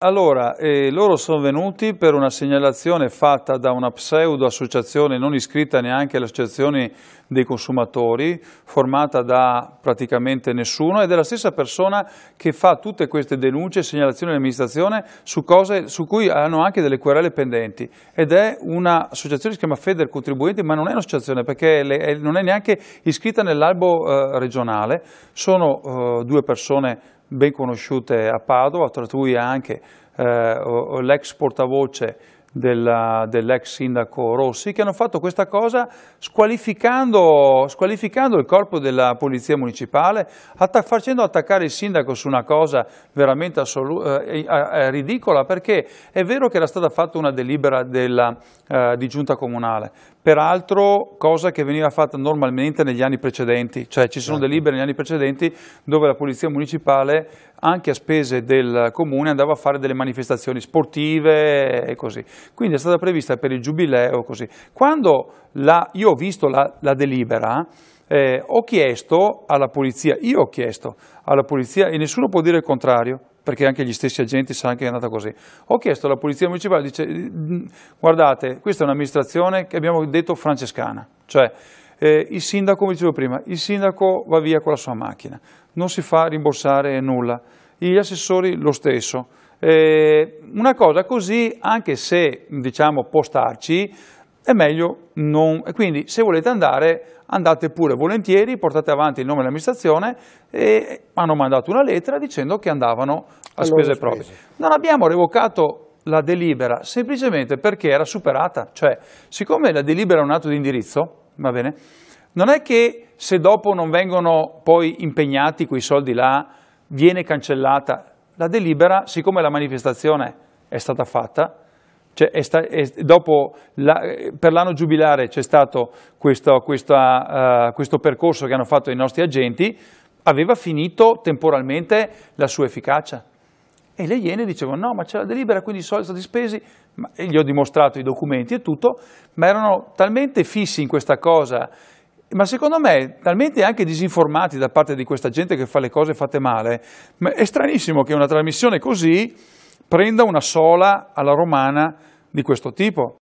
Allora, eh, loro sono venuti per una segnalazione fatta da una pseudo associazione non iscritta neanche all'associazione dei consumatori, formata da praticamente nessuno, ed è la stessa persona che fa tutte queste denunce e segnalazioni all'amministrazione su cose su cui hanno anche delle querele pendenti. Ed è un'associazione che si chiama Feder Contribuenti, ma non è un'associazione perché le, è, non è neanche iscritta nell'albo eh, regionale, sono eh, due persone ben conosciute a Padova, tra cui anche eh, l'ex portavoce dell'ex dell sindaco Rossi, che hanno fatto questa cosa squalificando, squalificando il corpo della polizia municipale, atta facendo attaccare il sindaco su una cosa veramente eh, eh, ridicola, perché è vero che era stata fatta una delibera della, eh, di giunta comunale, peraltro cosa che veniva fatta normalmente negli anni precedenti, cioè ci sono certo. delibere negli anni precedenti dove la polizia municipale anche a spese del comune andava a fare delle manifestazioni sportive e così. Quindi è stata prevista per il giubileo così. Quando la, io ho visto la, la delibera, eh, ho chiesto alla polizia, io ho chiesto alla polizia e nessuno può dire il contrario, perché anche gli stessi agenti sanno che è andata così. Ho chiesto alla Polizia Municipale, dice, mm, guardate, questa è un'amministrazione che abbiamo detto francescana, cioè eh, il sindaco, come dicevo prima, il sindaco va via con la sua macchina, non si fa rimborsare nulla gli assessori lo stesso. Eh, una cosa così, anche se diciamo può starci, è meglio non... Quindi se volete andare, andate pure volentieri, portate avanti il nome dell'amministrazione e hanno mandato una lettera dicendo che andavano a, spese proprie. Non abbiamo revocato la delibera semplicemente perché era superata, cioè siccome la delibera è un atto di indirizzo, va bene, non è che se dopo non vengono poi impegnati quei soldi là viene cancellata la delibera, siccome la manifestazione è stata fatta, cioè è sta, è, la, per l'anno giubilare c'è stato questo, questa, uh, questo percorso che hanno fatto i nostri agenti, aveva finito temporalmente la sua efficacia. E le Iene dicevano no, ma c'è la delibera, quindi i soldi sono stati spesi, ma, e gli ho dimostrato i documenti e tutto, ma erano talmente fissi in questa cosa ma secondo me, talmente anche disinformati da parte di questa gente che fa le cose fatte male, è stranissimo che una trasmissione così prenda una sola alla romana di questo tipo.